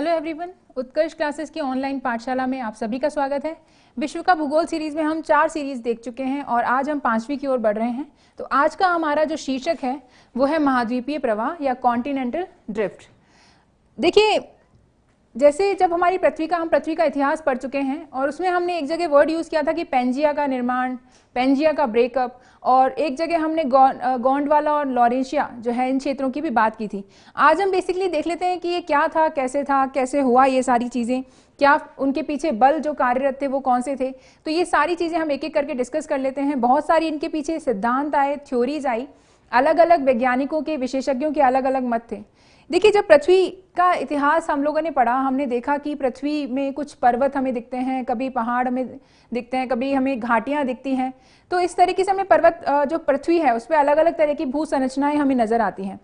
Hello everyone Utkarsh classes की online पाठशाला में आप सभी का स्वागत है विश्व का भूगोल सीरीज में हम चार सीरीज देख चुके हैं और आज हम पांचवी की ओर बढ़ रहे हैं तो आज का हमारा जो शीर्षक है वो है महाद्वीपीय प्रवाह या कॉन्टिनेंटल ड्रिफ्ट देखिए जैसे जब हमारी पृथ्वी का हम पृथ्वी का इतिहास पढ़ चुके हैं और उसमें हमने एक जगह वर्ड यूज़ किया था कि पेंजिया का निर्माण पेंजिया का ब्रेकअप और एक जगह हमने गोंडवाला और लॉरेंशिया जो है इन क्षेत्रों की भी बात की थी आज हम बेसिकली देख लेते हैं कि ये क्या था कैसे था कैसे हुआ ये सारी चीज़ें क्या उनके पीछे बल जो कार्यरत थे वो कौन से थे तो ये सारी चीज़ें हम एक एक करके डिस्कस कर लेते हैं बहुत सारी इनके पीछे सिद्धांत आए थ्योरीज आई अलग अलग वैज्ञानिकों के विशेषज्ञों के अलग अलग मत थे देखिए जब पृथ्वी का इतिहास हम लोगों ने पढ़ा हमने देखा कि पृथ्वी में कुछ पर्वत हमें दिखते हैं कभी पहाड़ हमें दिखते हैं कभी हमें घाटियां दिखती हैं तो इस तरीके से हमें पर्वत जो पृथ्वी है उस पर अलग अलग तरह की भू संरचनाएं हमें नज़र आती हैं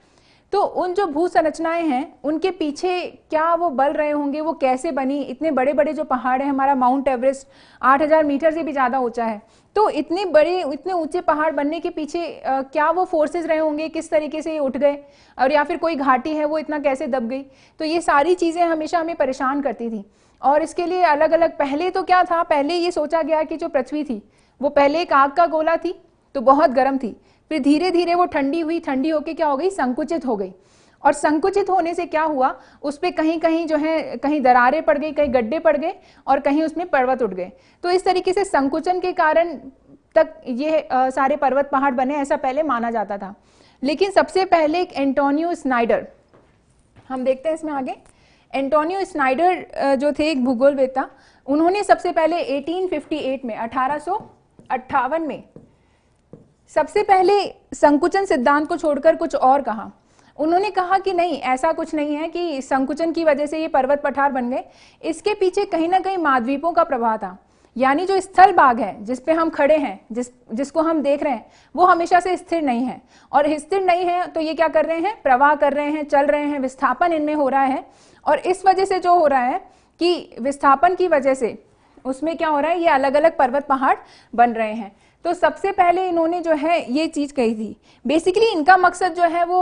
तो उन जो भू संरचनाएं हैं उनके पीछे क्या वो बल रहे होंगे वो कैसे बनी इतने बड़े बड़े जो पहाड़ है हमारा माउंट एवरेस्ट 8000 मीटर से भी ज़्यादा ऊंचा है तो इतने बड़े इतने ऊंचे पहाड़ बनने के पीछे आ, क्या वो फोर्सेस रहे होंगे किस तरीके से ये उठ गए और या फिर कोई घाटी है वो इतना कैसे दब गई तो ये सारी चीज़ें हमेशा हमें परेशान करती थी और इसके लिए अलग अलग पहले तो क्या था पहले ये सोचा गया कि जो पृथ्वी थी वो पहले एक आग का गोला थी तो बहुत गर्म थी फिर धीरे धीरे वो ठंडी हुई ठंडी होके क्या हो गई संकुचित हो गई और संकुचित होने से क्या हुआ उस पर कहीं कहीं जो है कहीं दरारें पड़ गई कहीं गड्ढे पड़ गए और कहीं उसमें पर्वत उठ गए तो इस तरीके से संकुचन के कारण तक ये आ, सारे पर्वत पहाड़ बने ऐसा पहले माना जाता था लेकिन सबसे पहले एक एंटोनियो स्नाइडर हम देखते हैं इसमें आगे एंटोनियो स्नाइडर जो थे एक भूगोलवेता उन्होंने सबसे पहले 1858 में अठारह में सबसे पहले संकुचन सिद्धांत को छोड़कर कुछ और कहा उन्होंने कहा कि नहीं ऐसा कुछ नहीं है कि संकुचन की वजह से ये पर्वत पठार बन गए इसके पीछे कहीं ना कहीं महाद्वीपों का प्रभाव था यानी जो स्थल भाग है जिस पे हम खड़े हैं जिस जिसको हम देख रहे हैं वो हमेशा से स्थिर नहीं है और स्थिर नहीं है तो ये क्या कर रहे हैं प्रवाह कर रहे हैं चल रहे हैं विस्थापन इनमें हो रहा है और इस वजह से जो हो रहा है कि विस्थापन की वजह से उसमें क्या हो रहा है ये अलग अलग पर्वत पहाड़ बन रहे हैं तो सबसे पहले इन्होंने जो है ये चीज कही थी बेसिकली इनका मकसद जो है वो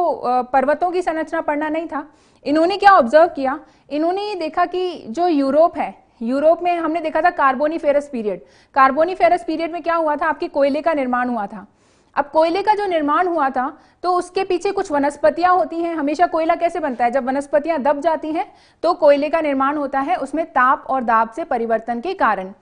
पर्वतों की संरचना पढ़ना नहीं था इन्होंने क्या ऑब्जर्व किया इन्होंने ये देखा कि जो यूरोप है यूरोप में हमने देखा था carboniferous period carboniferous period में क्या हुआ था आपके कोयले का निर्माण हुआ था अब कोयले का जो निर्माण हुआ था तो उसके पीछे कुछ वनस्पतियां होती हैं हमेशा कोयला कैसे बनता है जब वनस्पतियां दब जाती हैं तो कोयले का निर्माण होता है उसमें ताप और दाब से परिवर्तन के कारण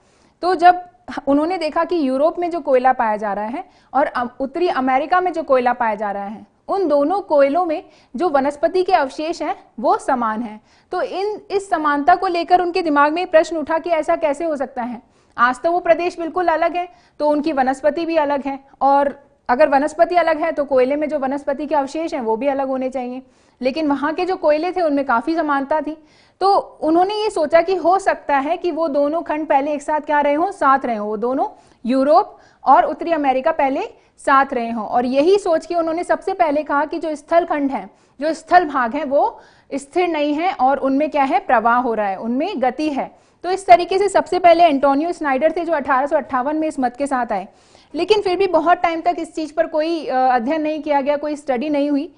तो जब उन्होंने देखा कि यूरोप में जो कोयला पाया जा रहा है और उत्तरी अमेरिका में जो कोयला पाया जा रहा है उन दोनों कोयलों में जो वनस्पति के अवशेष हैं वो समान हैं तो इन इस समानता को लेकर उनके दिमाग में प्रश्न उठा कि ऐसा कैसे हो सकता है आज तो वो प्रदेश बिल्कुल अलग है तो उनकी वनस्पति भी अलग है और अगर वनस्पति अलग है तो कोयले में जो वनस्पति के अवशेष हैं वो भी अलग होने चाहिए लेकिन वहाँ के जो कोयले थे उनमें काफ़ी समानता थी तो उन्होंने ये सोचा कि हो सकता है कि वो दोनों खंड पहले एक साथ क्या रहे हों साथ रहे हो वो दोनों यूरोप और उत्तरी अमेरिका पहले साथ रहे हों और यही सोच के उन्होंने सबसे पहले कहा कि जो स्थल खंड है जो स्थल भाग है वो स्थिर नहीं है और उनमें क्या है प्रवाह हो रहा है उनमें गति है तो इस तरीके से सबसे पहले एंटोनियो स्नाइडर थे जो अठारह में इस मत के साथ आए लेकिन फिर भी बहुत टाइम तक इस चीज़ पर कोई अध्ययन नहीं किया गया कोई स्टडी नहीं हुई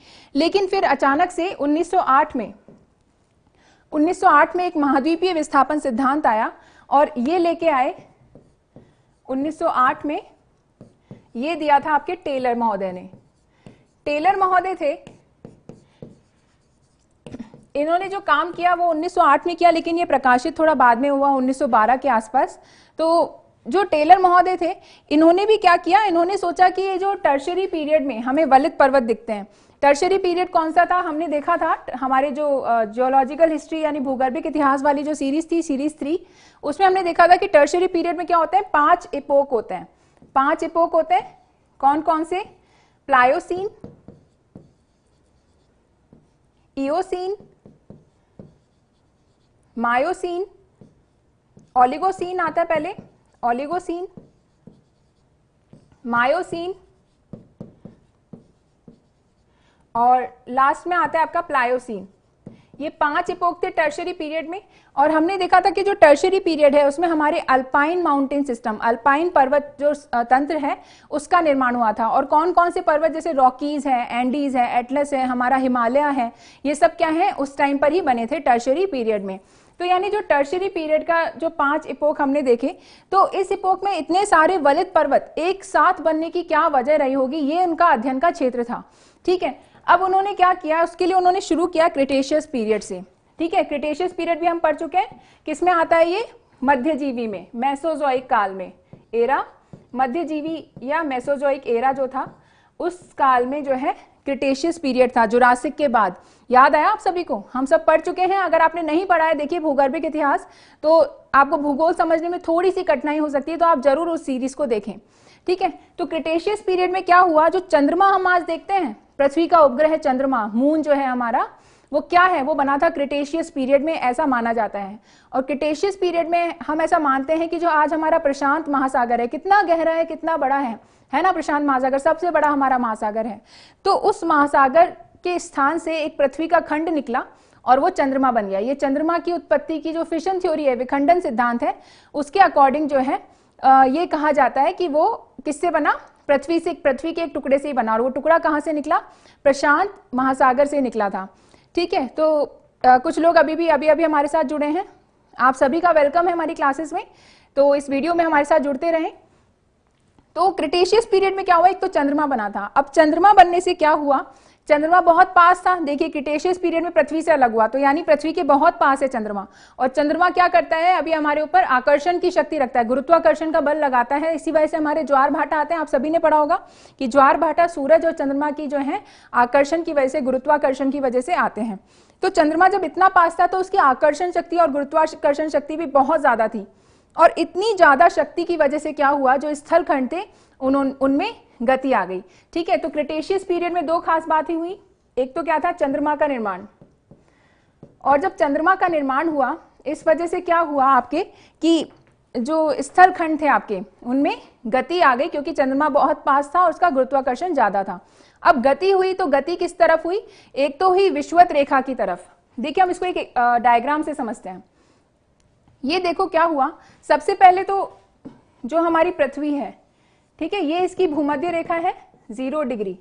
लेकिन फिर अचानक से 1908 में 1908 में एक महाद्वीपीय विस्थापन सिद्धांत आया और ये लेके आए 1908 में ये दिया था आपके टेलर महोदय ने टेलर महोदय थे इन्होंने जो काम किया वो 1908 में किया लेकिन ये प्रकाशित थोड़ा बाद में हुआ 1912 के आसपास तो जो टेलर महोदय थे इन्होंने भी क्या किया इन्होंने सोचा कि ये जो टर्शरी पीरियड में हमें वलित पर्वत दिखते हैं टर्शरी पीरियड कौन सा था हमने देखा था हमारे जो जियोलॉजिकल हिस्ट्री यानी भूगर्भिक इतिहास वाली जो सीरीज थी सीरीज थ्री उसमें हमने देखा था कि टर्शरी पीरियड में क्या होते हैं पांच इपोक होते हैं पांच इपोक होते हैं कौन कौन से प्लायोसीन इोसीन मायोसीन ऑलिगोसीन आता है पहले ऑलिगोसीन मायोसीन और लास्ट में आता है आपका प्लायोसीन ये पांच इपोक थे टर्शरी पीरियड में और हमने देखा था कि जो टर्शरी पीरियड है उसमें हमारे अल्पाइन माउंटेन सिस्टम अल्पाइन पर्वत जो तंत्र है उसका निर्माण हुआ था और कौन कौन से पर्वत जैसे रॉकीज है एंडीज है एटलस है हमारा हिमालय है ये सब क्या है उस टाइम पर ही बने थे टर्शरी पीरियड में तो यानी जो टर्शरी पीरियड का जो पांच इपोक हमने देखे तो इस इपोक में इतने सारे वलित पर्वत एक साथ बनने की क्या वजह रही होगी ये उनका अध्ययन का क्षेत्र था ठीक है अब उन्होंने क्या किया उसके लिए उन्होंने शुरू किया क्रिटेशियस पीरियड से ठीक है क्रिटेशियस पीरियड भी हम पढ़ चुके हैं किसमें आता है ये मध्यजीवी में मैसोजोइक काल में एरा मध्यजीवी या मैसोजोइक एरा जो था उस काल में जो है क्रिटेशियस पीरियड था जुरासिक के बाद याद आया आप सभी को हम सब पढ़ चुके हैं अगर आपने नहीं पढ़ा है देखिए भूगर्भिक इतिहास तो आपको भूगोल समझने में थोड़ी सी कठिनाई हो सकती है तो आप जरूर उस सीरीज को देखें ठीक है तो क्रिटेशियस पीरियड में क्या हुआ जो चंद्रमा हम आज देखते हैं पृथ्वी का उपग्रह चंद्रमा मून जो है हमारा वो क्या है वो बना था क्रिटेशियस पीरियड में ऐसा माना जाता है और क्रिटेशियस पीरियड में हम ऐसा मानते हैं कि जो आज हमारा प्रशांत महासागर है कितना गहरा है कितना बड़ा है है ना प्रशांत महासागर सबसे बड़ा हमारा महासागर है तो उस महासागर के स्थान से एक पृथ्वी का खंड निकला और वो चंद्रमा बन गया ये चंद्रमा की उत्पत्ति की जो फिशन थ्योरी है विखंडन सिद्धांत है उसके अकॉर्डिंग जो है ये कहा जाता है कि वो किससे बना पृथ्वी से पृथ्वी के एक टुकड़े से ही बना और वो टुकड़ा कहाँ से निकला प्रशांत महासागर से निकला था ठीक है तो आ, कुछ लोग अभी भी अभी अभी हमारे साथ जुड़े हैं आप सभी का वेलकम है हमारी क्लासेस में तो इस वीडियो में हमारे साथ जुड़ते रहें तो क्रिटेशियस पीरियड में क्या हुआ एक तो चंद्रमा बना था अब चंद्रमा बनने से क्या हुआ चंद्रमा बहुत पास था देखिए क्रिटेशियस पीरियड में पृथ्वी से अलग हुआ तो यानी पृथ्वी के बहुत पास है चंद्रमा और चंद्रमा क्या करता है अभी हमारे ऊपर आकर्षण की शक्ति रखता है गुरुत्वाकर्षण का बल लगाता है इसी वजह से हमारे ज्वार भाटा आते हैं आप सभी ने पढ़ा होगा कि ज्वार भाटा सूरज और चंद्रमा की जो है आकर्षण की वजह से गुरुत्वाकर्षण की वजह से आते हैं तो चंद्रमा जब इतना पास था तो उसकी आकर्षण शक्ति और गुरुत्वाकर्षण शक्ति भी बहुत ज्यादा थी और इतनी ज्यादा शक्ति की वजह से क्या हुआ जो स्थल खंड थे उन्होंने उनमें गति आ गई ठीक है तो क्रिटेशियस पीरियड में दो खास बातें हुई एक तो क्या था चंद्रमा का निर्माण और जब चंद्रमा का निर्माण हुआ इस वजह से क्या हुआ आपके कि जो स्थल खंड थे आपके उनमें गति आ गई क्योंकि चंद्रमा बहुत पास था और उसका गुरुत्वाकर्षण ज्यादा था अब गति हुई तो गति किस तरफ हुई एक तो हुई विश्वत रेखा की तरफ देखिए हम इसको एक डायग्राम से समझते हैं ये देखो क्या हुआ सबसे पहले तो जो हमारी पृथ्वी है ठीक है ये इसकी भूमध्य रेखा है जीरो डिग्री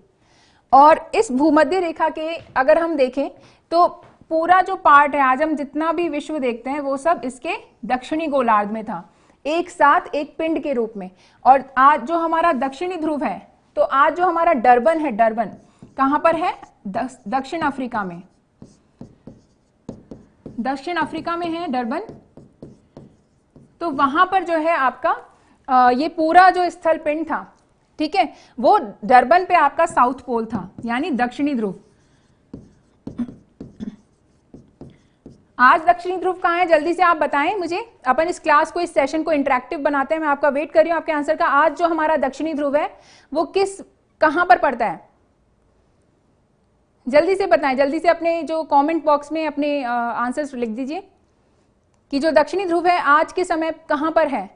और इस भूमध्य रेखा के अगर हम देखें तो पूरा जो पार्ट है आज हम जितना भी विश्व देखते हैं वो सब इसके दक्षिणी गोलार्ध में था एक साथ एक पिंड के रूप में और आज जो हमारा दक्षिणी ध्रुव है तो आज जो हमारा डरबन है डरबन कहां पर है दक्षिण अफ्रीका में दक्षिण अफ्रीका में है डरबन तो वहां पर जो है आपका ये पूरा जो स्थल पिंड था ठीक है वो डर्बन पे आपका साउथ पोल था यानी दक्षिणी ध्रुव आज दक्षिणी ध्रुव कहाँ है जल्दी से आप बताएं मुझे अपन इस क्लास को इस सेशन को इंटरेक्टिव बनाते हैं मैं आपका वेट कर रही हूं आपके आंसर का आज जो हमारा दक्षिणी ध्रुव है वो किस कहां पर पड़ता है जल्दी से बताएं जल्दी से अपने जो कमेंट बॉक्स में अपने आंसर्स लिख दीजिए कि जो दक्षिणी ध्रुव है आज के समय कहां पर है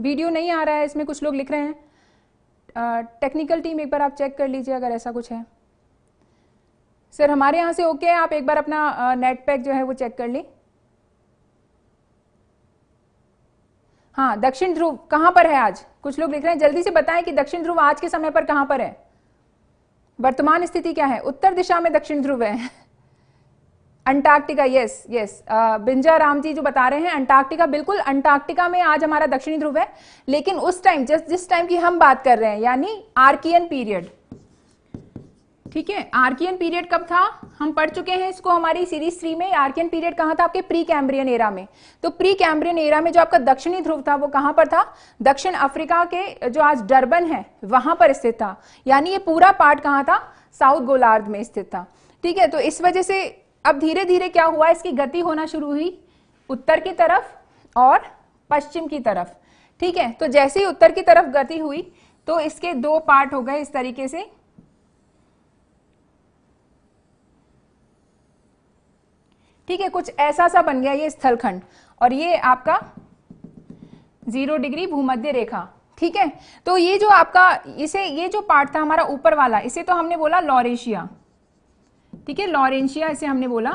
वीडियो नहीं आ रहा है इसमें कुछ लोग लिख रहे हैं टेक्निकल टीम एक बार आप चेक कर लीजिए अगर ऐसा कुछ है सर हमारे यहाँ से ओके है आप एक बार अपना नेट पैक जो है वो चेक कर ली हाँ दक्षिण ध्रुव कहाँ पर है आज कुछ लोग लिख रहे हैं जल्दी से बताएं कि दक्षिण ध्रुव आज के समय पर कहाँ पर है वर्तमान स्थिति क्या है उत्तर दिशा में दक्षिण ध्रुव है Antarctica yes yes Binja Ram ji जो बता रहे हैं अंटार्कटिका बिल्कुल अंटार्कटिका में आज हमारा दक्षिणी ध्रुव है लेकिन उस टाइम जिस जिस टाइम की हम बात कर रहे हैं यानी आर्कियन पीरियड ठीक है आर्कियन पीरियड कब था हम पढ़ चुके हैं इसको हमारी सीरीज थ्री में आर्कियन पीरियड कहाँ था आपके प्री कैम्ब्रियन एरा में तो प्री कैम्ब्रियन एरा में जो आपका दक्षिणी ध्रुव था वो कहां पर था दक्षिण अफ्रीका के जो आज डरबन है वहां पर स्थित था यानी ये पूरा पार्ट कहां था साउथ गोलार्ध में स्थित था ठीक है तो इस वजह से अब धीरे धीरे क्या हुआ इसकी गति होना शुरू हुई उत्तर की तरफ और पश्चिम की तरफ ठीक है तो जैसे ही उत्तर की तरफ गति हुई तो इसके दो पार्ट हो गए इस तरीके से ठीक है कुछ ऐसा सा बन गया ये स्थलखंड और ये आपका जीरो डिग्री भूमध्य रेखा ठीक है तो ये जो आपका इसे ये जो पार्ट था हमारा ऊपर वाला इसे तो हमने बोला लॉरेशिया ठीक है लॉरेंशिया इसे हमने बोला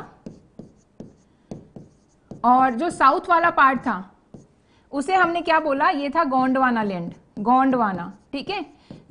और जो साउथ वाला पार्ट था उसे हमने क्या बोला ये था गोंडवाना लैंड गोंडवाना ठीक है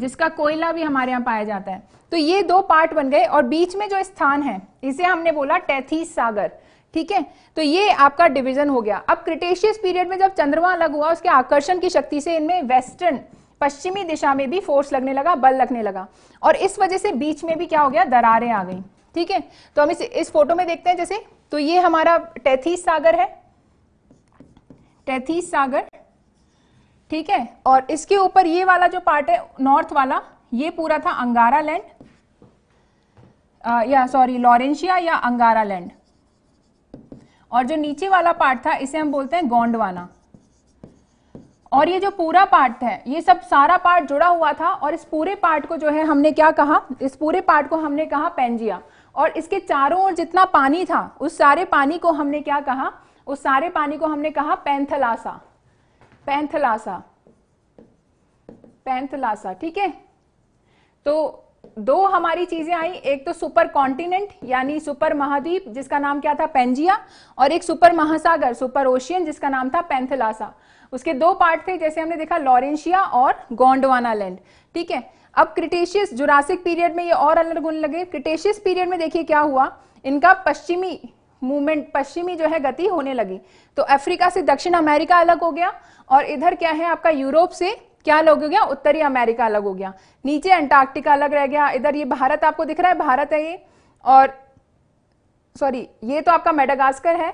जिसका कोयला भी हमारे यहां पाया जाता है तो ये दो पार्ट बन गए और बीच में जो स्थान है इसे हमने बोला टैथी सागर ठीक है तो ये आपका डिवीजन हो गया अब क्रिटेशियस पीरियड में जब चंद्रमा अलग हुआ उसके आकर्षण की शक्ति से इनमें वेस्टर्न पश्चिमी दिशा में भी फोर्स लगने लगा बल लगने लगा और इस वजह से बीच में भी क्या हो गया दरारें आ गई ठीक है तो हम इस इस फोटो में देखते हैं जैसे तो ये हमारा टैथीस सागर है टैथीस सागर ठीक है और इसके ऊपर ये वाला जो पार्ट है नॉर्थ वाला ये पूरा था अंगारा लैंड या सॉरी लॉरेंशिया या अंगारा लैंड और जो नीचे वाला पार्ट था इसे हम बोलते हैं गोंडवाना और ये जो पूरा पार्ट है ये सब सारा पार्ट जुड़ा हुआ था और इस पूरे पार्ट को जो है हमने क्या कहा इस पूरे पार्ट को हमने कहा पेंजिया और इसके चारों ओर जितना पानी था उस सारे पानी को हमने क्या कहा उस सारे पानी को हमने कहा पैंथलासा पैंथलासा पैंथलासा ठीक है तो दो हमारी चीजें आई एक तो सुपर कॉन्टिनेंट यानी सुपर महाद्वीप जिसका नाम क्या था पेंजिया और एक सुपर महासागर सुपर ओशियन जिसका नाम था पैंथलासा उसके दो पार्ट थे जैसे हमने देखा लॉरेंशिया और गोंडवाना लैंड ठीक है अब क्रिटेशियस जुरासिक पीरियड में ये और अलग होने लगे क्रिटेशियस पीरियड में देखिए क्या हुआ इनका पश्चिमी मूवमेंट पश्चिमी जो है गति होने लगी तो अफ्रीका से दक्षिण अमेरिका अलग हो गया और इधर क्या है आपका यूरोप से क्या अलग हो गया उत्तरी अमेरिका अलग हो गया नीचे अंटार्कटिका अलग रह गया इधर ये भारत आपको दिख रहा है भारत है ये और सॉरी ये तो आपका मेडागास्कर है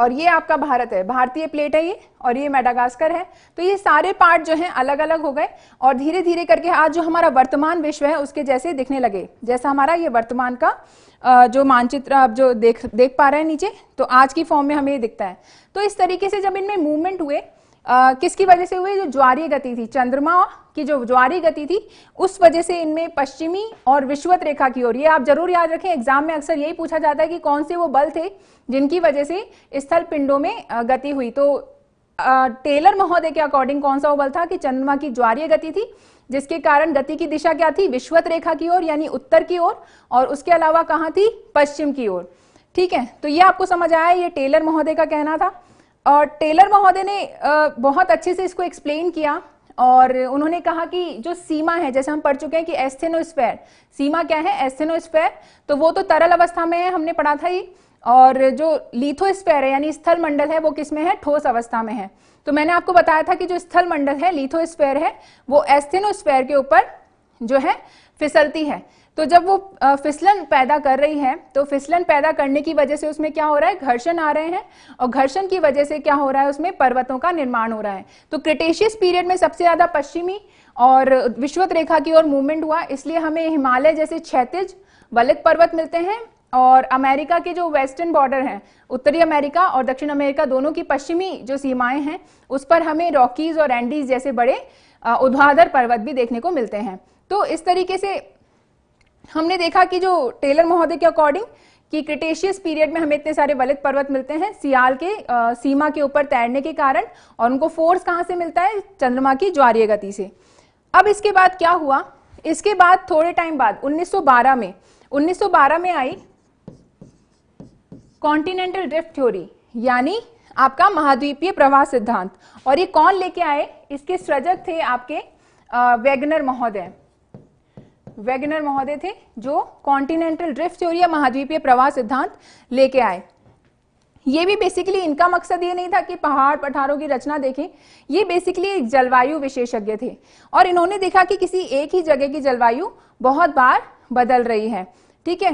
और ये आपका भारत है भारतीय प्लेट है ये और ये मेडागास्कर है तो ये सारे पार्ट जो हैं अलग अलग हो गए और धीरे धीरे करके आज जो हमारा वर्तमान विश्व है उसके जैसे दिखने लगे जैसा हमारा ये वर्तमान का जो मानचित्र आप जो देख देख पा रहे हैं नीचे तो आज की फॉर्म में हमें ये दिखता है तो इस तरीके से जब इनमें मूवमेंट हुए आ, किसकी वजह से हुए जो ज्वारीय गति थी चंद्रमा की जो ज्वारी गति थी उस वजह से इनमें पश्चिमी और विश्वत रेखा की ओर ये आप जरूर याद रखें एग्जाम में अक्सर यही पूछा जाता है कि कौन से वो बल थे जिनकी वजह से स्थल पिंडों में गति हुई तो टेलर महोदय के अकॉर्डिंग कौन सा वो बल था कि चंद्रमा की ज्वारीय गति थी जिसके कारण गति की दिशा क्या थी विश्वत रेखा की ओर यानी उत्तर की ओर और, और उसके अलावा कहाँ थी पश्चिम की ओर ठीक है तो ये आपको समझ आया ये टेलर महोदय का कहना था और टेलर महोदय ने बहुत अच्छे से इसको एक्सप्लेन किया और उन्होंने कहा कि जो सीमा है जैसे हम पढ़ चुके हैं कि एस्थेनोस्फेयर सीमा क्या है एस्थेनोस्फेयर तो वो तो तरल अवस्था में है हमने पढ़ा था ये और जो लिथोस्फेयर है यानी स्थल मंडल है वो किसमें है ठोस अवस्था में है तो मैंने आपको बताया था कि जो स्थल मंडल है लिथोस्फेयर है वो एस्थेनोस्फेयर के ऊपर जो है फिसलती है तो जब वो फिसलन पैदा कर रही है तो फिसलन पैदा करने की वजह से उसमें क्या हो रहा है घर्षण आ रहे हैं और घर्षण की वजह से क्या हो रहा है उसमें पर्वतों का निर्माण हो रहा है तो क्रिटेशियस पीरियड में सबसे ज़्यादा पश्चिमी और विश्वत रेखा की ओर मूवमेंट हुआ इसलिए हमें हिमालय जैसे क्षेत्रज वलित पर्वत मिलते हैं और अमेरिका के जो वेस्टर्न बॉर्डर हैं उत्तरी अमेरिका और दक्षिण अमेरिका दोनों की पश्चिमी जो सीमाएं हैं उस पर हमें रॉकीज और एंडीज जैसे बड़े उद्वाधर पर्वत भी देखने को मिलते हैं तो इस तरीके से हमने देखा कि जो टेलर महोदय के अकॉर्डिंग कि क्रिटेशियस पीरियड में हमें इतने सारे वलित पर्वत मिलते हैं सियाल के आ, सीमा के ऊपर तैरने के कारण और उनको फोर्स कहाँ से मिलता है चंद्रमा की ज्वारीय गति से अब इसके बाद क्या हुआ इसके बाद थोड़े टाइम बाद 1912 में 1912 में आई कॉन्टिनेंटल ड्रिफ्ट थ्योरी यानी आपका महाद्वीपीय प्रवाह सिद्धांत और ये कौन लेके आए इसके सृजक थे आपके वेगनर महोदय वेगनर महोदय थे जो कॉन्टिनेंटल ड्रिफ्ट थ्योरी या महाद्वीपीय प्रवाह सिद्धांत लेके आए ये भी बेसिकली इनका मकसद ये नहीं था कि पहाड़ पठारों की रचना देखें ये बेसिकली एक जलवायु विशेषज्ञ थे और इन्होंने देखा कि किसी एक ही जगह की जलवायु बहुत बार बदल रही है ठीक है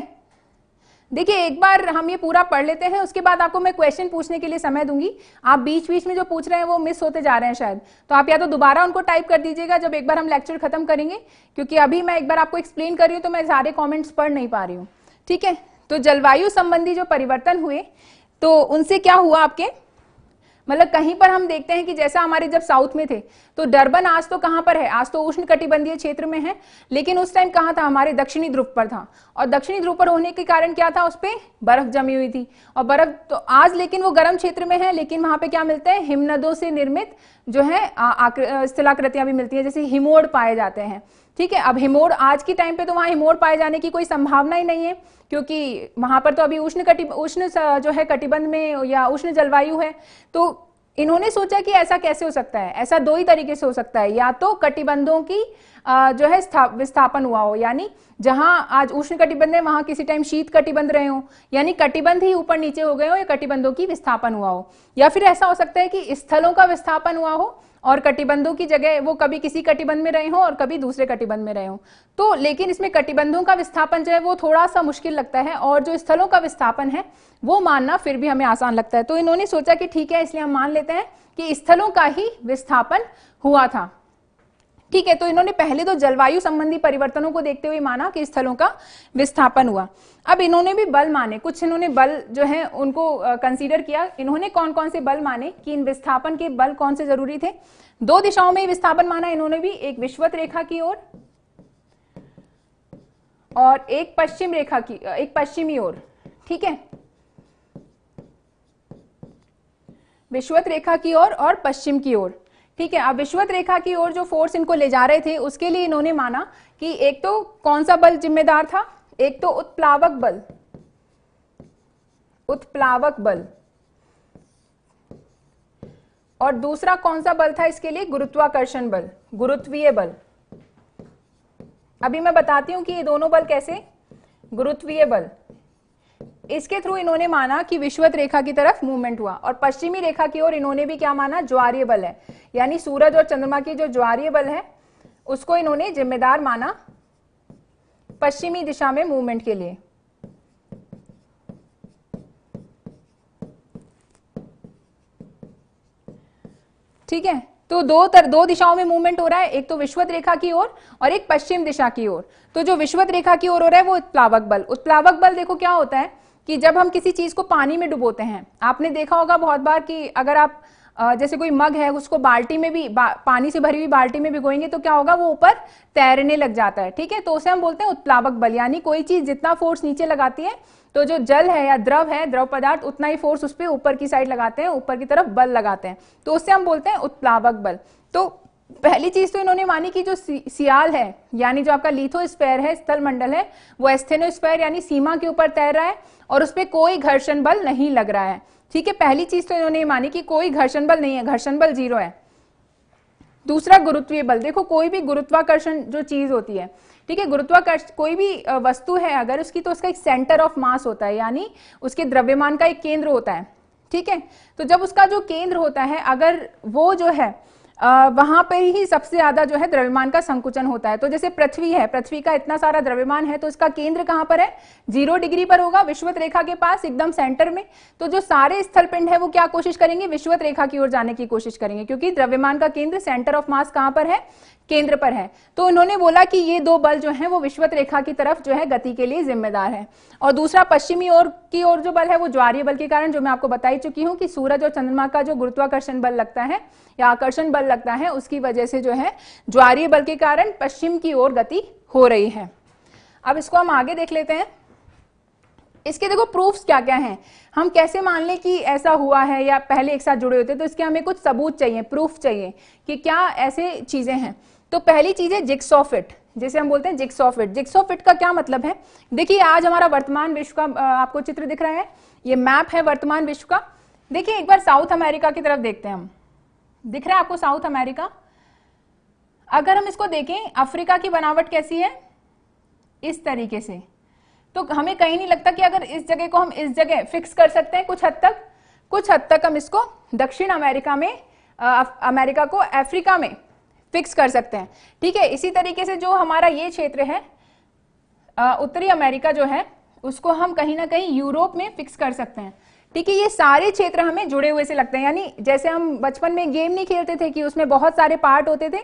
देखिए एक बार हम ये पूरा पढ़ लेते हैं उसके बाद आपको मैं क्वेश्चन पूछने के लिए समय दूंगी आप बीच बीच में जो पूछ रहे हैं वो मिस होते जा रहे हैं शायद तो आप या तो दोबारा उनको टाइप कर दीजिएगा जब एक बार हम लेक्चर खत्म करेंगे क्योंकि अभी मैं एक बार आपको एक्सप्लेन कर रही हूँ तो मैं सारे कॉमेंट्स पढ़ नहीं पा रही हूँ ठीक है तो जलवायु संबंधी जो परिवर्तन हुए तो उनसे क्या हुआ आपके मतलब कहीं पर हम देखते हैं कि जैसा हमारे जब साउथ में थे तो डरबन आज तो कहाँ पर है आज तो उष्ण कटिबंधीय क्षेत्र में है लेकिन उस टाइम कहाँ था हमारे दक्षिणी ध्रुव पर था और दक्षिणी ध्रुव पर होने के कारण क्या था उस पर बर्फ जमी हुई थी और बर्फ तो आज लेकिन वो गर्म क्षेत्र में है लेकिन वहां पे क्या मिलते हैं हिमनदों से निर्मित जो है स्थलाकृतियां भी मिलती है जैसे हिमोड़ पाए जाते हैं ठीक है अब हिमोर आज के टाइम पे तो वहां हिमोर पाए जाने की कोई संभावना ही नहीं है क्योंकि वहां पर तो अभी उष्ण कटि उष्ण जो है कटिबंध में या उष्ण जलवायु है तो इन्होंने सोचा कि ऐसा कैसे हो सकता है ऐसा दो ही तरीके से हो सकता है या तो कटिबंधों की जो है विस्थापन हुआ हो यानी जहां आज उष्ण कटिबंध है वहां किसी टाइम शीत कटिबंध रहे हो यानी कटिबंध ही ऊपर नीचे हो गए हो या कटिबंधों की विस्थापन हुआ हो या फिर ऐसा हो सकता है कि स्थलों का विस्थापन हुआ हो और कटिबंधों की जगह वो कभी किसी कटिबंध में रहे हों और कभी दूसरे कटिबंध में रहे हों तो लेकिन इसमें कटिबंधों का विस्थापन जो है वो थोड़ा सा मुश्किल लगता है और जो स्थलों का विस्थापन है वो मानना फिर भी हमें आसान लगता है तो इन्होंने सोचा कि ठीक है इसलिए हम मान लेते हैं कि स्थलों का ही विस्थापन हुआ था ठीक है तो इन्होंने पहले तो जलवायु संबंधी परिवर्तनों को देखते हुए माना कि स्थलों का विस्थापन हुआ अब इन्होंने भी बल माने कुछ इन्होंने बल जो है उनको कंसीडर किया इन्होंने कौन कौन से बल माने कि इन विस्थापन के बल कौन से जरूरी थे दो दिशाओं में विस्थापन माना इन्होंने भी एक विश्वत रेखा की ओर और, एक पश्चिम रेखा की एक पश्चिमी ओर ठीक है विश्वत रेखा की ओर और पश्चिम की ओर ठीक है अब विश्वत रेखा की ओर जो फोर्स इनको ले जा रहे थे उसके लिए इन्होंने माना कि एक तो कौन सा बल जिम्मेदार था एक तो उत्प्लावक बल उत्प्लावक बल और दूसरा कौन सा बल था इसके लिए गुरुत्वाकर्षण बल गुरुत्वीय बल अभी मैं बताती हूं कि ये दोनों बल कैसे गुरुत्वीय बल इसके थ्रू इन्होंने माना कि विश्वत रेखा की तरफ मूवमेंट हुआ और पश्चिमी रेखा की ओर इन्होंने भी क्या माना ज्वारीय बल है यानी सूरज और चंद्रमा की जो ज्वारीय बल है उसको इन्होंने जिम्मेदार माना पश्चिमी दिशा में मूवमेंट के लिए ठीक है तो दो तर दो दिशाओं में मूवमेंट हो रहा है एक तो विश्वत रेखा की ओर और, और एक पश्चिम दिशा की ओर तो जो विश्वत रेखा की ओर हो रहा है वो उत्प्लावक बल उत्प्लावक बल देखो क्या होता है कि जब हम किसी चीज को पानी में डुबोते हैं आपने देखा होगा बहुत बार कि अगर आप जैसे कोई मग है उसको बाल्टी में भी बा, पानी से भरी हुई बाल्टी में भिगोएंगे तो क्या होगा वो ऊपर तैरने लग जाता है ठीक है तो उसे हम बोलते हैं उत्प्लावक बल यानी कोई चीज जितना फोर्स नीचे लगाती है तो जो जल है या द्रव है द्रव पदार्थ उतना ही फोर्स उस पर ऊपर की साइड लगाते हैं ऊपर की तरफ बल लगाते हैं तो उससे हम बोलते हैं उत्प्लावक बल तो पहली चीज तो इन्होंने मानी कि जो सियाल है यानी जो आपका स्पेयर है स्थल मंडल है वो एस्थेनो स्पेयर यानी सीमा के ऊपर तैर रहा है और उस पर कोई घर्षण बल नहीं लग रहा है ठीक है पहली चीज तो इन्होंने मानी कि कोई घर्षण बल नहीं है घर्षण बल जीरो है दूसरा गुरुत्वीय बल देखो कोई भी गुरुत्वाकर्षण जो चीज होती है ठीक है गुरुत्वाकर्षण कोई भी वस्तु है अगर उसकी तो उसका एक सेंटर ऑफ मास होता है यानी उसके द्रव्यमान का एक केंद्र होता है ठीक है तो जब उसका जो केंद्र होता है अगर वो जो है वहां पर ही सबसे ज़्यादा जो है द्रव्यमान का संकुचन होता है तो जैसे पृथ्वी है पृथ्वी का इतना सारा द्रव्यमान है तो इसका केंद्र कहां पर है जीरो डिग्री पर होगा विश्वत रेखा के पास एकदम सेंटर में तो जो सारे स्थल पिंड है वो क्या कोशिश करेंगे विश्वत रेखा की ओर जाने की कोशिश करेंगे क्योंकि द्रव्यमान का केंद्र सेंटर ऑफ मास कहां पर है केंद्र पर है तो उन्होंने बोला कि ये दो बल जो हैं वो विश्वत रेखा की तरफ जो है गति के लिए जिम्मेदार है और दूसरा पश्चिमी ओर की ओर जो बल है वो ज्वारीय बल के कारण जो मैं आपको बताई चुकी हूँ कि सूरज और चंद्रमा का जो गुरुत्वाकर्षण बल लगता है या आकर्षण बल लगता है उसकी वजह से जो है ज्वारीय बल के कारण पश्चिम की ओर गति हो रही है अब इसको हम आगे देख लेते हैं इसके देखो प्रूफ्स क्या क्या हैं हम कैसे मान लें कि ऐसा हुआ है या पहले एक साथ जुड़े होते तो इसके हमें कुछ सबूत चाहिए प्रूफ चाहिए कि क्या ऐसे चीज़ें हैं तो पहली चीज है जिक्सोफिट जैसे हम बोलते हैं जिक्सोफिट जिक्सोफिट का क्या मतलब है देखिए आज हमारा वर्तमान विश्व का आपको चित्र दिख रहा है ये मैप है वर्तमान विश्व का देखिए एक बार साउथ अमेरिका की तरफ देखते हैं हम दिख रहा है आपको साउथ अमेरिका अगर हम इसको देखें अफ्रीका की बनावट कैसी है इस तरीके से तो हमें कहीं नहीं लगता कि अगर इस जगह को हम इस जगह फिक्स कर सकते हैं कुछ हद तक कुछ हद तक हम इसको दक्षिण अमेरिका में अमेरिका को अफ्रीका में फिक्स कर सकते हैं ठीक है इसी तरीके से जो हमारा ये क्षेत्र है उत्तरी अमेरिका जो है उसको हम कहीं ना कहीं यूरोप में फिक्स कर सकते हैं ठीक है ये सारे क्षेत्र हमें जुड़े हुए से लगते हैं यानी जैसे हम बचपन में गेम नहीं खेलते थे कि उसमें बहुत सारे पार्ट होते थे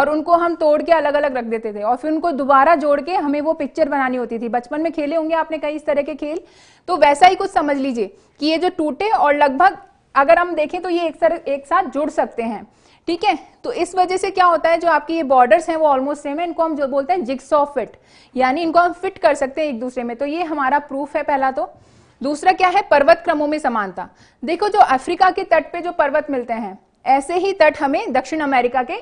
और उनको हम तोड़ के अलग अलग रख देते थे और फिर उनको दोबारा जोड़ के हमें वो पिक्चर बनानी होती थी बचपन में खेले होंगे आपने कई इस तरह के खेल तो वैसा ही कुछ समझ लीजिए कि ये जो टूटे और लगभग अगर हम देखें तो ये एक, सर, एक साथ जुड़ सकते हैं ठीक है तो इस वजह से क्या होता है जो आपकी ये बॉर्डर्स हैं वो ऑलमोस्ट सेम है इनको हम जो बोलते हैं ऑफ फिट यानी इनको हम फिट कर सकते हैं एक दूसरे में तो ये हमारा प्रूफ है पहला तो दूसरा क्या है पर्वत क्रमों में समानता देखो जो अफ्रीका के तट पे जो पर्वत मिलते हैं ऐसे ही तट हमें दक्षिण अमेरिका के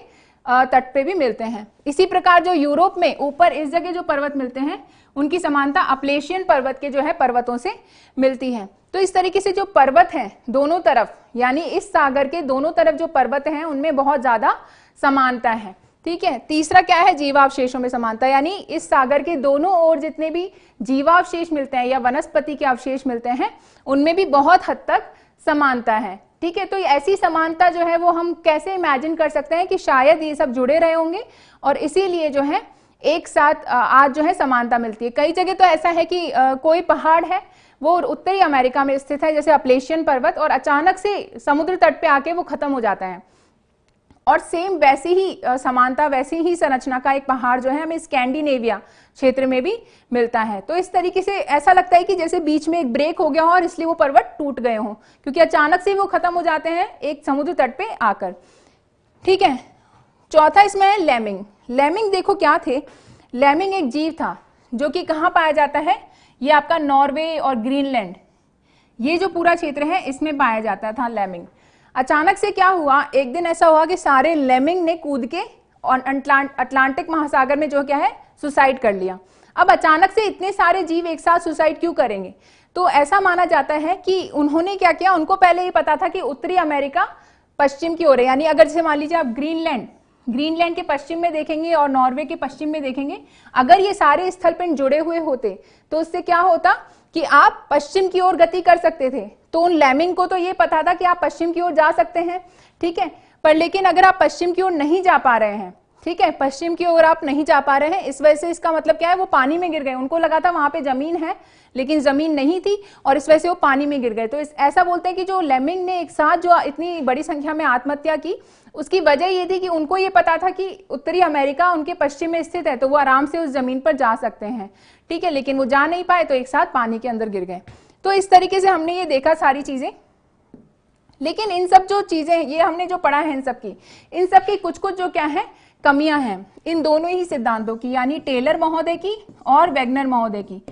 तट पे भी मिलते हैं इसी प्रकार जो यूरोप में ऊपर इस जगह जो पर्वत मिलते हैं उनकी समानता अपलेशियन पर्वत के जो है पर्वतों से मिलती है तो इस तरीके से जो पर्वत है दोनों तरफ यानी इस सागर के दोनों तरफ जो पर्वत हैं उनमें बहुत ज़्यादा समानता है ठीक है तीसरा क्या है जीवावशेषों में समानता यानी इस सागर के दोनों ओर जितने भी जीवावशेष मिलते हैं या वनस्पति के अवशेष मिलते हैं उनमें भी बहुत हद तक समानता है ठीक है तो ऐसी समानता जो है वो हम कैसे इमेजिन कर सकते हैं कि शायद ये सब जुड़े रहे होंगे और इसीलिए जो है एक साथ आज जो है समानता मिलती है कई जगह तो ऐसा है कि कोई पहाड़ है वो उत्तरी अमेरिका में स्थित है जैसे अपलेशियन पर्वत और अचानक से समुद्र तट पे आके वो खत्म हो जाता है और सेम वैसी ही समानता वैसी ही संरचना का एक पहाड़ जो है हमें स्कैंडिनेविया क्षेत्र में भी मिलता है तो इस तरीके से ऐसा लगता है कि जैसे बीच में एक ब्रेक हो गया हो और इसलिए वो पर्वत टूट गए हों क्योंकि अचानक से वो खत्म हो जाते हैं एक समुद्र तट पे आकर ठीक है चौथा इसमें है लेमिंग लेमिंग देखो क्या थे लेमिंग एक जीव था जो कि कहाँ पाया जाता है ये आपका नॉर्वे और ग्रीनलैंड ये जो पूरा क्षेत्र है इसमें पाया जाता था लेमिंग अचानक से क्या हुआ एक दिन ऐसा हुआ कि सारे लेमिंग ने कूद के और अटलांटिक महासागर में जो क्या है सुसाइड कर लिया अब अचानक से इतने सारे जीव एक साथ सुसाइड क्यों करेंगे तो ऐसा माना जाता है कि उन्होंने क्या किया उनको पहले ये पता था कि उत्तरी अमेरिका पश्चिम की ओर है यानी अगर जैसे मान लीजिए आप ग्रीनलैंड ग्रीनलैंड के पश्चिम में देखेंगे और नॉर्वे के पश्चिम में देखेंगे अगर ये सारे स्थल पिंड जुड़े हुए होते तो उससे क्या होता कि आप पश्चिम की ओर गति कर सकते थे तो उन लैमिंग को तो ये पता था कि आप पश्चिम की ओर जा सकते हैं ठीक है पर लेकिन अगर आप पश्चिम की ओर नहीं जा पा रहे हैं ठीक है पश्चिम की ओर आप नहीं जा पा रहे हैं इस वजह से इसका मतलब क्या है वो पानी में गिर गए उनको लगा था वहां पे जमीन है लेकिन जमीन नहीं थी और इस वजह से वो पानी में गिर गए तो इस ऐसा बोलते हैं कि जो लेमिंग ने एक साथ जो इतनी बड़ी संख्या में आत्महत्या की उसकी वजह ये थी कि उनको ये पता था कि उत्तरी अमेरिका उनके पश्चिम में स्थित है तो वो आराम से उस जमीन पर जा सकते हैं ठीक है लेकिन वो जा नहीं पाए तो एक साथ पानी के अंदर गिर गए तो इस तरीके से हमने ये देखा सारी चीजें लेकिन इन सब जो चीजें ये हमने जो पढ़ा है इन सब की इन सब की कुछ कुछ जो क्या है कमियां हैं इन दोनों ही सिद्धांतों की यानी टेलर महोदय की और वेगनर महोदय की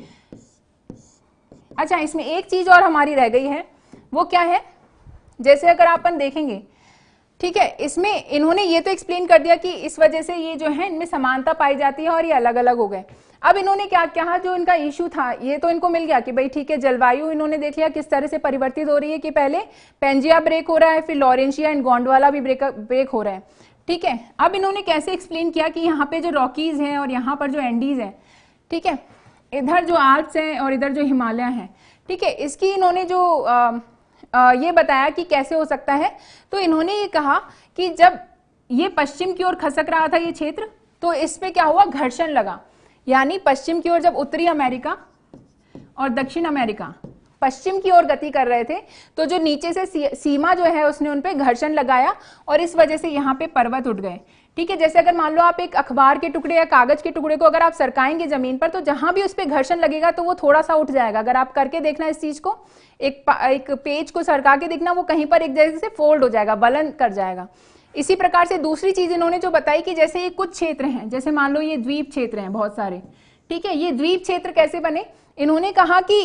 अच्छा इसमें एक चीज और हमारी रह गई है वो क्या है जैसे अगर आपन देखेंगे ठीक है इसमें इन्होंने ये तो एक्सप्लेन कर दिया कि इस वजह से ये जो है इनमें समानता पाई जाती है और ये अलग अलग हो गए अब इन्होंने क्या कहा जो इनका इश्यू था ये तो इनको मिल गया कि भाई ठीक है जलवायु इन्होंने देख लिया किस तरह से परिवर्तित हो रही है कि पहले पेंजिया ब्रेक हो रहा है फिर लॉरेंशिया एंड गोंडवाला भी ब्रेक ब्रेक हो रहा है ठीक है अब इन्होंने कैसे एक्सप्लेन किया कि यहाँ पे जो रॉकीज हैं और यहाँ पर जो एंडीज हैं ठीक है इधर जो आल्प्स हैं और इधर जो हिमालय हैं ठीक है इसकी इन्होंने जो आ, आ, ये बताया कि कैसे हो सकता है तो इन्होंने ये कहा कि जब ये पश्चिम की ओर खसक रहा था ये क्षेत्र तो इस पे क्या हुआ घर्षण लगा यानी पश्चिम की ओर जब उत्तरी अमेरिका और दक्षिण अमेरिका पश्चिम की ओर गति कर रहे थे तो जो नीचे से सीमा जो है उसने उन पर घर्षण लगाया और इस वजह से यहाँ पे पर्वत उठ गए ठीक है जैसे अगर मान लो आप एक अखबार के टुकड़े या कागज के टुकड़े को अगर आप सरकाएंगे जमीन पर तो जहां भी उस पर घर्षण लगेगा तो वो थोड़ा सा उठ जाएगा अगर आप करके देखना इस चीज को एक एक पेज को सरका के देखना वो कहीं पर एक जैसे से फोल्ड हो जाएगा बलन कर जाएगा इसी प्रकार से दूसरी चीज इन्होंने जो बताई कि जैसे ये कुछ क्षेत्र हैं जैसे मान लो ये द्वीप क्षेत्र हैं बहुत सारे ठीक है ये द्वीप क्षेत्र कैसे बने इन्होंने कहा कि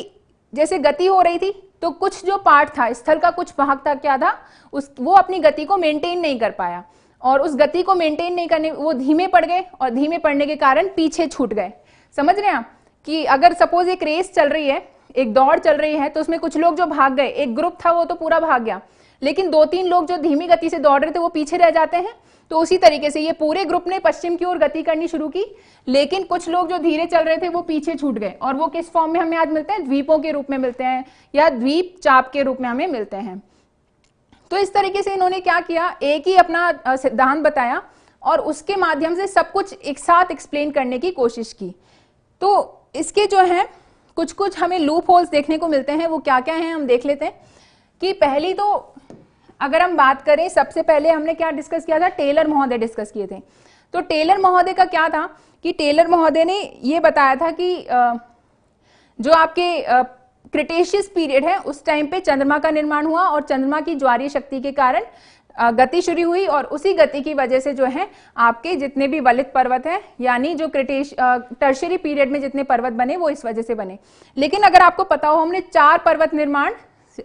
जैसे गति हो रही थी तो कुछ जो पार्ट था स्थल का कुछ भाग था क्या था उस वो अपनी गति को मेंटेन नहीं कर पाया और उस गति को मेंटेन नहीं करने वो धीमे पड़ गए और धीमे पड़ने के कारण पीछे छूट गए समझ रहे हैं आप कि अगर सपोज एक रेस चल रही है एक दौड़ चल रही है तो उसमें कुछ लोग जो भाग गए एक ग्रुप था वो तो पूरा भाग गया लेकिन दो तीन लोग जो धीमी गति से दौड़ रहे थे वो पीछे रह जाते हैं तो उसी तरीके से ये पूरे ग्रुप ने पश्चिम की ओर गति करनी शुरू की लेकिन कुछ लोग जो धीरे चल रहे थे वो पीछे छूट गए और वो किस फॉर्म में हमें आज मिलते हैं द्वीपों के रूप में मिलते हैं या द्वीप चाप के रूप में हमें मिलते हैं तो इस तरीके से इन्होंने क्या किया एक ही अपना सिद्धांत बताया और उसके माध्यम से सब कुछ एक साथ एक्सप्लेन करने की कोशिश की तो इसके जो है कुछ कुछ हमें लूप होल्स देखने को मिलते हैं वो क्या क्या है हम देख लेते हैं कि पहली तो अगर हम बात करें सबसे पहले हमने क्या डिस्कस किया था टेलर महोदय डिस्कस किए थे तो टेलर महोदय का क्या था कि टेलर महोदय ने ये बताया था कि जो आपके क्रिटेशियस पीरियड है उस टाइम पे चंद्रमा का निर्माण हुआ और चंद्रमा की ज्वारीय शक्ति के कारण गति शुरू हुई और उसी गति की वजह से जो है आपके जितने भी वलित पर्वत हैं यानी जो क्रिटेश टर्शरी पीरियड में जितने पर्वत बने वो इस वजह से बने लेकिन अगर आपको पता हो हमने चार पर्वत निर्माण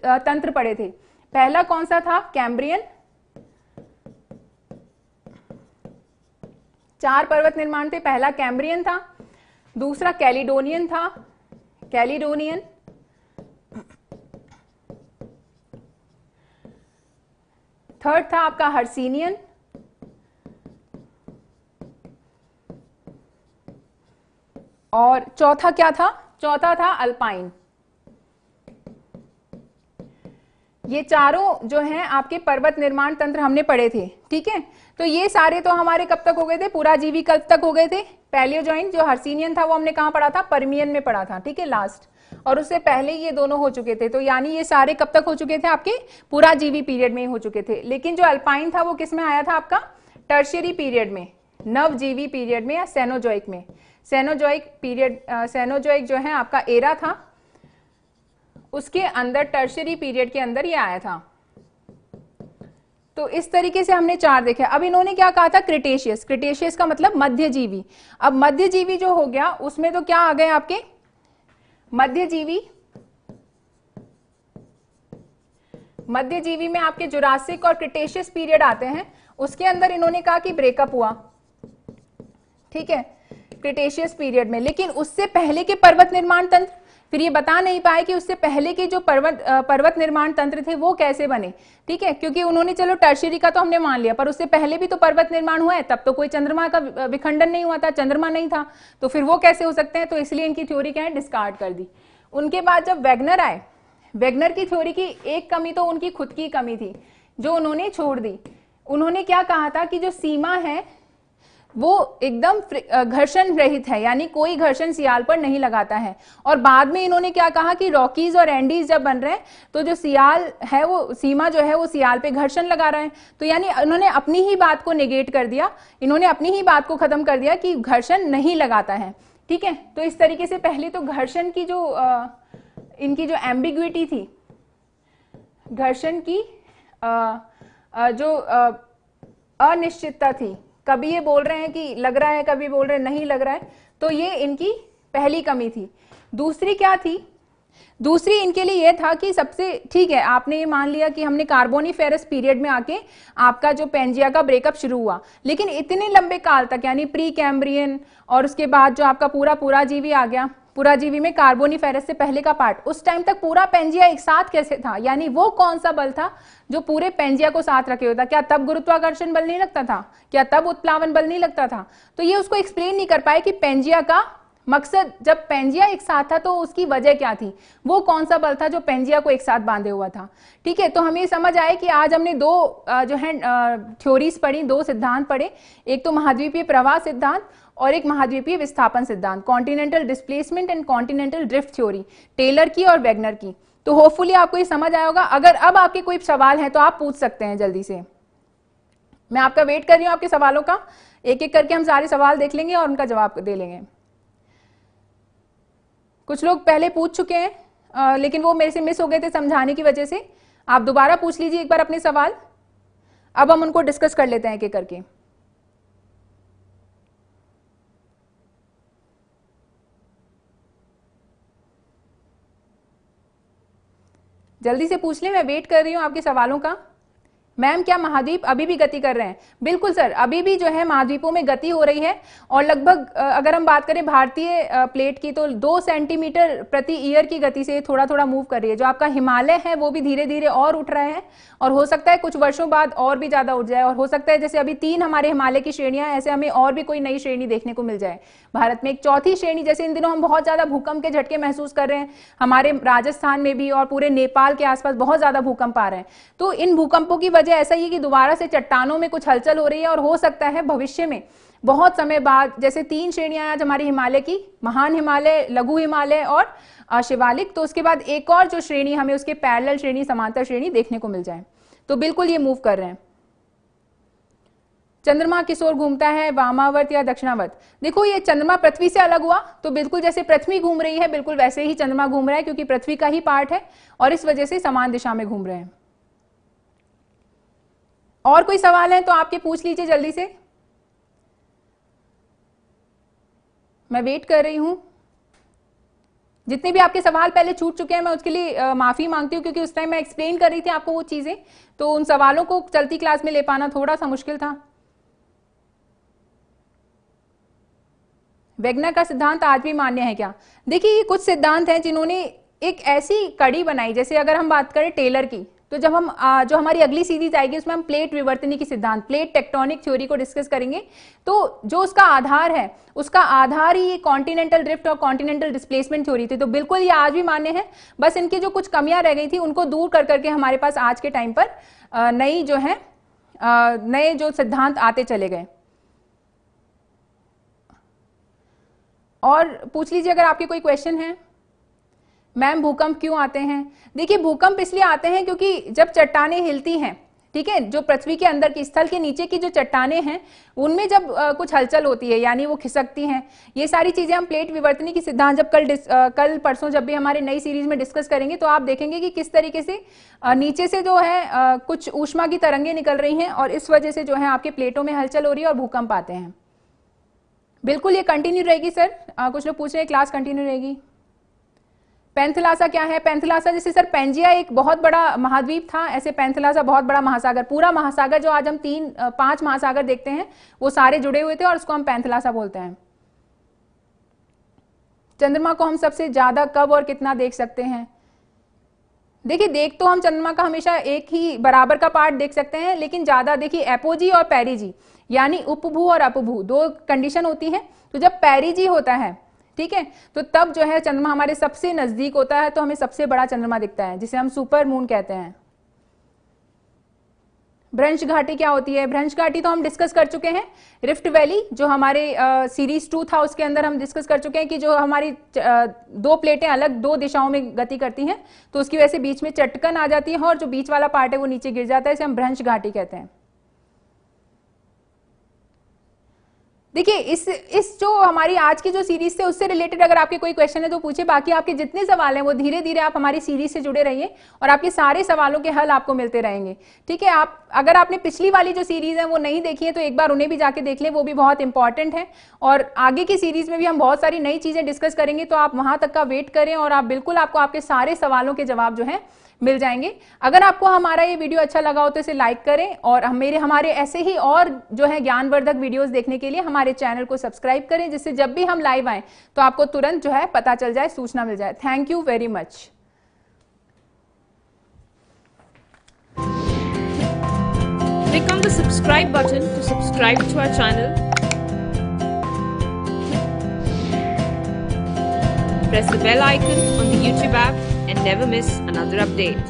तंत्र पढ़े थे पहला कौन सा था कैम्ब्रियन चार पर्वत निर्माण थे पहला कैम्ब्रियन था दूसरा कैलिडोनियन था कैलिडोनियन थर्ड था आपका हर्सीनियन और चौथा क्या था चौथा था अल्पाइन ये चारों जो हैं आपके पर्वत निर्माण तंत्र हमने पढ़े थे ठीक है तो ये सारे तो हमारे कब तक हो गए थे पूरा जीवी कब तक हो गए थे पहले ज्वाइन जो हर्सीनियन था वो हमने कहाँ पढ़ा था परमियन में पढ़ा था ठीक है लास्ट और उससे पहले ये दोनों हो चुके थे तो यानी ये सारे कब तक हो चुके थे आपके पूरा जीवी पीरियड में हो चुके थे लेकिन जो अल्पाइन था वो किस में आया था आपका टर्शरी पीरियड में नवजीवी पीरियड में या सेनोजोइक में सेनोजोइक पीरियड सेनोजोइक जो है आपका एरा था उसके अंदर टर्शरी पीरियड के अंदर ये आया था तो इस तरीके से हमने चार देखे अब इन्होंने क्या कहा था क्रिटेशियस क्रिटेशियस का मतलब मध्यजीवी अब मध्यजीवी जो हो गया उसमें तो क्या आ गए आपके मध्यजीवी मध्यजीवी में आपके जुरासिक और क्रिटेशियस पीरियड आते हैं उसके अंदर इन्होंने कहा कि ब्रेकअप हुआ ठीक है क्रिटेशियस पीरियड में लेकिन उससे पहले के पर्वत निर्माण तंत्र फिर ये बता नहीं पाए कि उससे पहले के जो पर्वत पर्वत निर्माण तंत्र थे वो कैसे बने ठीक है क्योंकि उन्होंने चलो टर्शरी का तो हमने मान लिया पर उससे पहले भी तो पर्वत निर्माण हुआ है तब तो कोई चंद्रमा का विखंडन नहीं हुआ था चंद्रमा नहीं था तो फिर वो कैसे हो सकते हैं तो इसलिए इनकी थ्योरी क्या है डिस्कार्ड कर दी उनके बाद जब वैगनर आए वैगनर की थ्योरी की एक कमी तो उनकी खुद की कमी थी जो उन्होंने छोड़ दी उन्होंने क्या कहा था कि जो सीमा है वो एकदम घर्षण रहित है यानी कोई घर्षण सियाल पर नहीं लगाता है और बाद में इन्होंने क्या कहा कि रॉकीज और एंडीज जब बन रहे हैं तो जो सियाल है वो सीमा जो है वो सियाल पे घर्षण लगा रहे हैं तो यानी उन्होंने अपनी ही बात को निगेट कर दिया इन्होंने अपनी ही बात को खत्म कर दिया कि घर्षण नहीं लगाता है ठीक है तो इस तरीके से पहले तो घर्षण की जो आ, इनकी जो एम्बिग्विटी थी घर्षण की आ, आ, जो अनिश्चितता थी कभी ये बोल रहे हैं कि लग रहा है कभी बोल रहे हैं नहीं लग रहा है तो ये इनकी पहली कमी थी दूसरी क्या थी दूसरी इनके लिए यह था कि सबसे ठीक है आपने ये मान लिया कि हमने फेरस पीरियड में आके आपका जो पेंजिया का ब्रेकअप शुरू हुआ लेकिन इतने लंबे काल तक यानी प्री कैम्ब्रियन और उसके बाद जो आपका पूरा पूरा जीवी आ गया जीवी में कार्बोनी फेरस से पहले का पार्ट उस टाइम तक पूरा पेंजिया एक साथ कैसे था यानी वो कौन सा बल था जो पूरे पेंजिया को साथ रखे हुए था क्या तब गुरुत्वाकर्षण बल नहीं लगता था क्या तब उत्प्लावन बल नहीं लगता था तो ये उसको एक्सप्लेन नहीं कर पाए कि पेंजिया का मकसद जब पेंजिया एक साथ था तो उसकी वजह क्या थी वो कौन सा बल था जो पेंजिया को एक साथ बांधे हुआ था ठीक है तो हमें ये समझ आए कि आज हमने दो जो है थ्योरीज पढ़ी दो सिद्धांत पढ़े एक तो महाद्वीपीय प्रवाह सिद्धांत और एक महाद्वीपीय विस्थापन सिद्धांत continental displacement and continental drift theory Taylor की और वेगनर की तो होपफुली आपको ये समझ आया होगा अगर अब आपके कोई सवाल है तो आप पूछ सकते हैं जल्दी से मैं आपका वेट कर रही हूँ आपके सवालों का एक एक करके हम सारे सवाल देख लेंगे और उनका जवाब दे लेंगे कुछ लोग पहले पूछ चुके हैं लेकिन वो मेरे से मिस हो गए थे समझाने की वजह से आप दोबारा पूछ लीजिए एक बार अपने सवाल अब हम उनको डिस्कस कर लेते हैं एक एक करके जल्दी से पूछ लें मैं वेट कर रही हूँ आपके सवालों का मैम क्या महाद्वीप अभी भी गति कर रहे हैं बिल्कुल सर अभी भी जो है महाद्वीपों में गति हो रही है और लगभग अगर हम बात करें भारतीय प्लेट की तो दो सेंटीमीटर प्रति ईयर की गति से थोड़ा थोड़ा मूव कर रही है जो आपका हिमालय है वो भी धीरे धीरे और उठ रहा है और हो सकता है कुछ वर्षों बाद और भी ज़्यादा उठ जाए और हो सकता है जैसे अभी तीन हमारे हिमालय की श्रेणियां ऐसे हमें और भी कोई नई श्रेणी देखने को मिल जाए भारत में एक चौथी श्रेणी जैसे इन दिनों हम बहुत ज़्यादा भूकंप के झटके महसूस कर रहे हैं हमारे राजस्थान में भी और पूरे नेपाल के आसपास बहुत ज़्यादा भूकंप आ रहे हैं तो इन भूकंपों की वजह वजह ऐसा ही कि दोबारा से चट्टानों में कुछ हलचल हो रही है और हो सकता है भविष्य में बहुत समय बाद जैसे तीन श्रेणियां आज हमारी हिमालय की महान हिमालय लघु हिमालय और शिवालिक तो उसके बाद एक और जो श्रेणी हमें उसके पैरल श्रेणी समांतर श्रेणी देखने को मिल जाए तो बिल्कुल ये मूव कर रहे हैं चंद्रमा किस ओर घूमता है वामावर्त या दक्षिणावर्त देखो ये चंद्रमा पृथ्वी से अलग हुआ तो बिल्कुल जैसे पृथ्वी घूम रही है बिल्कुल वैसे ही चंद्रमा घूम रहा है क्योंकि पृथ्वी का ही पार्ट है और इस वजह से समान दिशा में घूम रहे हैं और कोई सवाल है तो आपके पूछ लीजिए जल्दी से मैं वेट कर रही हूं जितने भी आपके सवाल पहले छूट चुके हैं मैं उसके लिए माफ़ी मांगती हूँ क्योंकि उस टाइम मैं एक्सप्लेन कर रही थी आपको वो चीज़ें तो उन सवालों को चलती क्लास में ले पाना थोड़ा सा मुश्किल था वेगना का सिद्धांत आज भी मान्य है क्या देखिए ये कुछ सिद्धांत हैं जिन्होंने एक ऐसी कड़ी बनाई जैसे अगर हम बात करें टेलर की तो जब हम आ, जो हमारी अगली सीरीज आएगी उसमें हम प्लेट विवर्तनी की सिद्धांत प्लेट टेक्टोनिक थ्योरी को डिस्कस करेंगे तो जो उसका आधार है उसका आधार ही कॉन्टिनेंटल ड्रिफ्ट और कॉन्टिनेंटल डिस्प्लेसमेंट थ्योरी थी तो बिल्कुल ये आज भी मान्य है बस इनकी जो कुछ कमियां रह गई थी उनको दूर कर करके हमारे पास आज के टाइम पर नई जो है नए जो सिद्धांत आते चले गए और पूछ लीजिए अगर आपके कोई क्वेश्चन है मैम भूकंप क्यों आते हैं देखिए भूकंप इसलिए आते हैं क्योंकि जब चट्टाने हिलती हैं ठीक है जो पृथ्वी के अंदर की स्थल के नीचे की जो चट्टाने हैं उनमें जब आ, कुछ हलचल होती है यानी वो खिसकती हैं ये सारी चीज़ें हम प्लेट विवर्तनी की सिद्धांत जब कल आ, कल परसों जब भी हमारे नई सीरीज में डिस्कस करेंगे तो आप देखेंगे कि किस तरीके से आ, नीचे से जो है आ, कुछ ऊष्मा की तरंगे निकल रही हैं और इस वजह से जो है आपके प्लेटों में हलचल हो रही है और भूकंप आते हैं बिल्कुल ये कंटिन्यू रहेगी सर आ, कुछ लोग पूछ रहे हैं क्लास कंटिन्यू रहेगी पैंथलासा क्या है पैंथलासा जैसे सर पेंजिया एक बहुत बड़ा महाद्वीप था ऐसे पैंथलासा बहुत बड़ा महासागर पूरा महासागर जो आज हम तीन पांच महासागर देखते हैं वो सारे जुड़े हुए थे और उसको हम पैंथलासा बोलते हैं चंद्रमा को हम सबसे ज्यादा कब और कितना देख सकते हैं देखिए देख तो हम चंद्रमा का हमेशा एक ही बराबर का पार्ट देख सकते हैं लेकिन ज्यादा देखिए एपोजी और पैरिजी यानी उपभू और अपभू दो कंडीशन होती है तो जब पैरिजी होता है ठीक है तो तब जो है चंद्रमा हमारे सबसे नजदीक होता है तो हमें सबसे बड़ा चंद्रमा दिखता है जिसे हम सुपर मून कहते हैं भ्रंश घाटी क्या होती है भ्रंश घाटी तो हम डिस्कस कर चुके हैं रिफ्ट वैली जो हमारे सीरीज टू था उसके अंदर हम डिस्कस कर चुके हैं कि जो हमारी आ, दो प्लेटें अलग दो दिशाओं में गति करती हैं तो उसकी वजह से बीच में चटकन आ जाती है और जो बीच वाला पार्ट है वो नीचे गिर जाता है इसे हम भ्रंश घाटी कहते हैं देखिए इस इस जो हमारी आज की जो सीरीज से उससे रिलेटेड अगर आपके कोई क्वेश्चन है तो पूछे बाकी आपके जितने सवाल हैं वो धीरे धीरे आप हमारी सीरीज से जुड़े रहिए और आपके सारे सवालों के हल आपको मिलते रहेंगे ठीक है आप अगर आपने पिछली वाली जो सीरीज है वो नहीं देखी है तो एक बार उन्हें भी जाके देख लें वो भी बहुत इंपॉर्टेंट है और आगे की सीरीज में भी हम बहुत सारी नई चीजें डिस्कस करेंगे तो आप वहां तक का वेट करें और आप बिल्कुल आपको आपके सारे सवालों के जवाब जो है मिल जाएंगे अगर आपको हमारा ये वीडियो अच्छा लगा हो तो इसे लाइक करें और हम मेरे हमारे ऐसे ही और जो है ज्ञानवर्धक वीडियोस देखने के लिए हमारे चैनल को सब्सक्राइब करें जिससे जब भी हम लाइव आए तो आपको तुरंत जो है पता चल जाए सूचना मिल जाए thank you very much Click on the subscribe button to subscribe to our channel. Press the bell icon on the YouTube app and never miss another update.